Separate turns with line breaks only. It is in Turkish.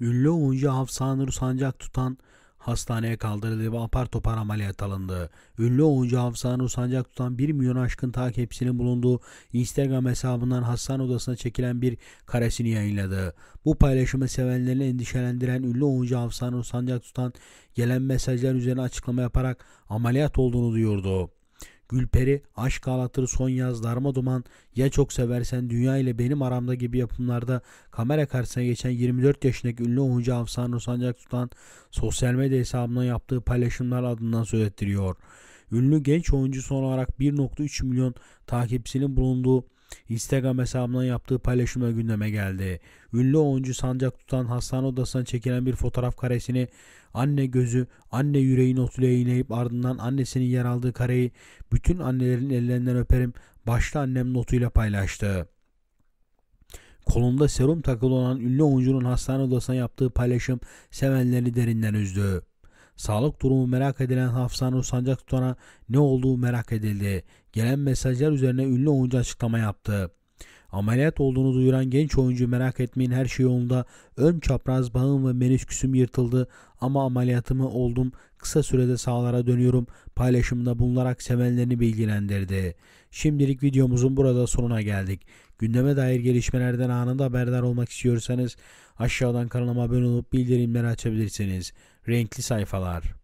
Ünlü oyuncu Hafsanur Sancak tutan hastaneye kaldırıldı ve apar topar ameliyat alındı. Ünlü oyuncu Hafsanur Sancak tutan 1 milyon aşkın takipçinin bulunduğu Instagram hesabından hastane odasına çekilen bir karesini yayınladı. Bu paylaşımı sevenlerini endişelendiren ünlü oyuncu Hafsanur Sancak tutan gelen mesajlar üzerine açıklama yaparak ameliyat olduğunu duyurdu. Gülperi, Aşk Ağlatır, Son Yaz, Darma Duman, Ya Çok Seversen, Dünya ile Benim Aramda gibi yapımlarda kamera karşısına geçen 24 yaşındaki ünlü oyuncu Afsan Rusancak Tutan sosyal medya hesabından yaptığı paylaşımlar adından söz ettiriyor. Ünlü genç oyuncu son olarak 1.3 milyon takipçisinin bulunduğu Instagram hesabından yaptığı paylaşımla gündeme geldi. Ünlü oyuncu sancak tutan hastane odasına çekilen bir fotoğraf karesini anne gözü, anne yüreği notuyla yayınlayıp ardından annesinin yer aldığı kareyi bütün annelerin ellerinden öperim başta annem notuyla paylaştı. Kolunda serum takılı olan ünlü oyuncunun hastane odasına yaptığı paylaşım sevenleri derinden üzdü. Sağlık durumu merak edilen Hafsanur Sancak Tutan'a ne olduğu merak edildi. Gelen mesajlar üzerine ünlü oyuncu açıklama yaptı. Ameliyat olduğunu duyuran genç oyuncu merak etmeyin her şey yolunda. Ön çapraz bağım ve menisküsüm yırtıldı ama ameliyatımı oldum. Kısa sürede sağlara dönüyorum. Paylaşımda bulunarak sevenlerini bilgilendirdi. Şimdilik videomuzun burada sonuna geldik. Gündeme dair gelişmelerden anında haberdar olmak istiyorsanız aşağıdan kanalıma abone olup bildirimleri açabilirsiniz. Renkli sayfalar.